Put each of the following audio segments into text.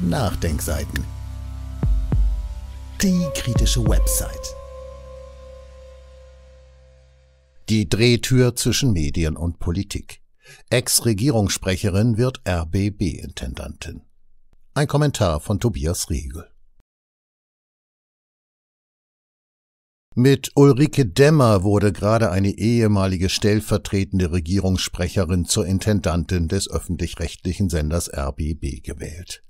Nachdenkseiten. Die kritische Website. Die Drehtür zwischen Medien und Politik. Ex-Regierungssprecherin wird RBB-Intendantin. Ein Kommentar von Tobias Riegel. Mit Ulrike Demmer wurde gerade eine ehemalige stellvertretende Regierungssprecherin zur Intendantin des öffentlich-rechtlichen Senders RBB gewählt.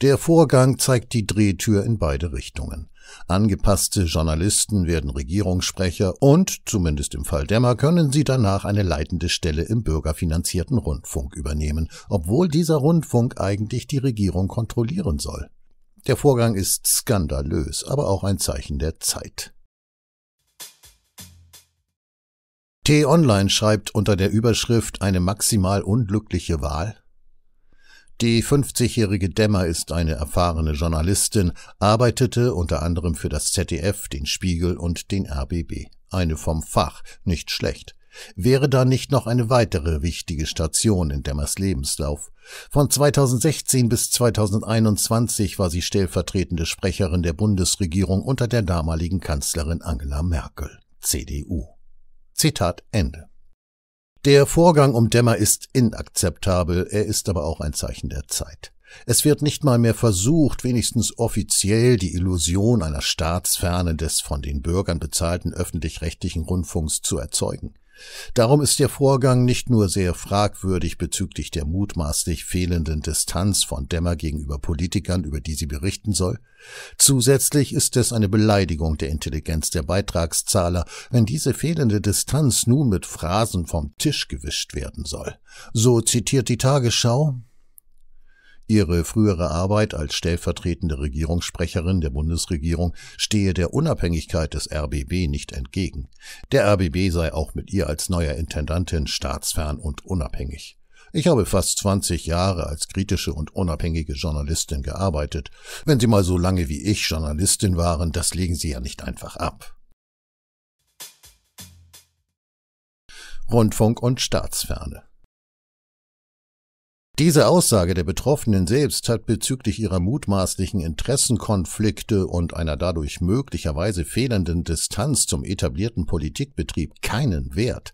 Der Vorgang zeigt die Drehtür in beide Richtungen. Angepasste Journalisten werden Regierungssprecher und, zumindest im Fall Dämmer, können sie danach eine leitende Stelle im bürgerfinanzierten Rundfunk übernehmen, obwohl dieser Rundfunk eigentlich die Regierung kontrollieren soll. Der Vorgang ist skandalös, aber auch ein Zeichen der Zeit. T-Online schreibt unter der Überschrift eine maximal unglückliche Wahl die 50-jährige Dämmer ist eine erfahrene Journalistin, arbeitete unter anderem für das ZDF, den Spiegel und den RBB. Eine vom Fach, nicht schlecht. Wäre da nicht noch eine weitere wichtige Station in Dämmers Lebenslauf? Von 2016 bis 2021 war sie stellvertretende Sprecherin der Bundesregierung unter der damaligen Kanzlerin Angela Merkel, CDU. Zitat Ende. Der Vorgang um Dämmer ist inakzeptabel, er ist aber auch ein Zeichen der Zeit. Es wird nicht mal mehr versucht, wenigstens offiziell die Illusion einer Staatsferne des von den Bürgern bezahlten öffentlich-rechtlichen Rundfunks zu erzeugen. Darum ist der Vorgang nicht nur sehr fragwürdig bezüglich der mutmaßlich fehlenden Distanz von Dämmer gegenüber Politikern, über die sie berichten soll, zusätzlich ist es eine Beleidigung der Intelligenz der Beitragszahler, wenn diese fehlende Distanz nun mit Phrasen vom Tisch gewischt werden soll. So zitiert die Tagesschau Ihre frühere Arbeit als stellvertretende Regierungssprecherin der Bundesregierung stehe der Unabhängigkeit des RBB nicht entgegen. Der RBB sei auch mit ihr als neuer Intendantin staatsfern und unabhängig. Ich habe fast 20 Jahre als kritische und unabhängige Journalistin gearbeitet. Wenn Sie mal so lange wie ich Journalistin waren, das legen Sie ja nicht einfach ab. Rundfunk und Staatsferne. Diese Aussage der Betroffenen selbst hat bezüglich ihrer mutmaßlichen Interessenkonflikte und einer dadurch möglicherweise fehlenden Distanz zum etablierten Politikbetrieb keinen Wert.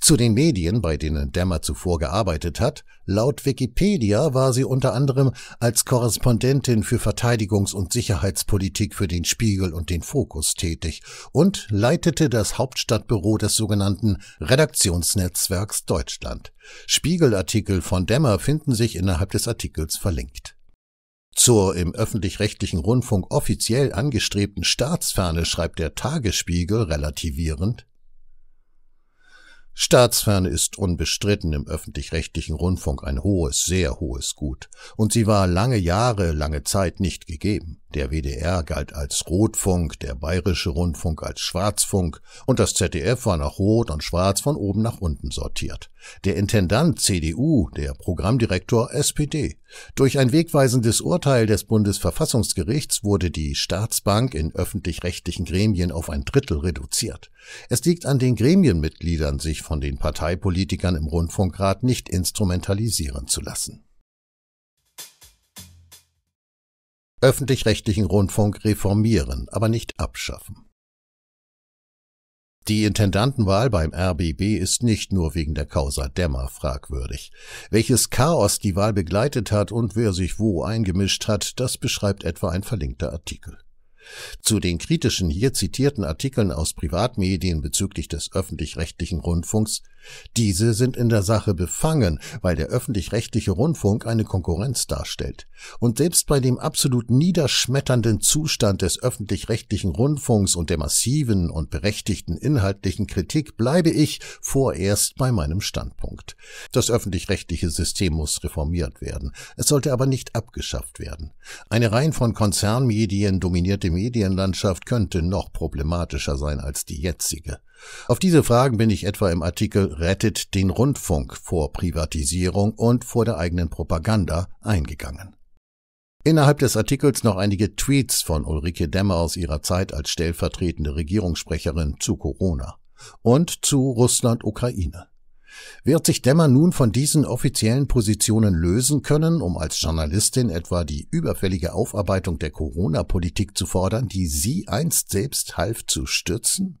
Zu den Medien, bei denen Dämmer zuvor gearbeitet hat, laut Wikipedia war sie unter anderem als Korrespondentin für Verteidigungs- und Sicherheitspolitik für den Spiegel und den Fokus tätig und leitete das Hauptstadtbüro des sogenannten Redaktionsnetzwerks Deutschland. Spiegelartikel von Dämmer finden sich innerhalb des Artikels verlinkt. Zur im öffentlich-rechtlichen Rundfunk offiziell angestrebten Staatsferne schreibt der Tagesspiegel relativierend Staatsferne ist unbestritten im öffentlich-rechtlichen Rundfunk ein hohes, sehr hohes Gut, und sie war lange Jahre, lange Zeit nicht gegeben. Der WDR galt als Rotfunk, der bayerische Rundfunk als Schwarzfunk, und das ZDF war nach Rot und Schwarz von oben nach unten sortiert. Der Intendant CDU, der Programmdirektor SPD, durch ein wegweisendes Urteil des Bundesverfassungsgerichts wurde die Staatsbank in öffentlich-rechtlichen Gremien auf ein Drittel reduziert. Es liegt an den Gremienmitgliedern, sich von den Parteipolitikern im Rundfunkrat nicht instrumentalisieren zu lassen. Öffentlich-rechtlichen Rundfunk reformieren, aber nicht abschaffen. Die Intendantenwahl beim RBB ist nicht nur wegen der Causa Dämmer fragwürdig. Welches Chaos die Wahl begleitet hat und wer sich wo eingemischt hat, das beschreibt etwa ein verlinkter Artikel. Zu den kritischen hier zitierten Artikeln aus Privatmedien bezüglich des öffentlich-rechtlichen Rundfunks diese sind in der Sache befangen, weil der öffentlich-rechtliche Rundfunk eine Konkurrenz darstellt. Und selbst bei dem absolut niederschmetternden Zustand des öffentlich-rechtlichen Rundfunks und der massiven und berechtigten inhaltlichen Kritik bleibe ich vorerst bei meinem Standpunkt. Das öffentlich-rechtliche System muss reformiert werden. Es sollte aber nicht abgeschafft werden. Eine rein von Konzernmedien dominierte Medienlandschaft könnte noch problematischer sein als die jetzige. Auf diese Fragen bin ich etwa im Artikel Rettet den Rundfunk vor Privatisierung und vor der eigenen Propaganda eingegangen. Innerhalb des Artikels noch einige Tweets von Ulrike Demmer aus ihrer Zeit als stellvertretende Regierungssprecherin zu Corona und zu Russland-Ukraine. Wird sich Demmer nun von diesen offiziellen Positionen lösen können, um als Journalistin etwa die überfällige Aufarbeitung der Corona-Politik zu fordern, die sie einst selbst half zu stützen?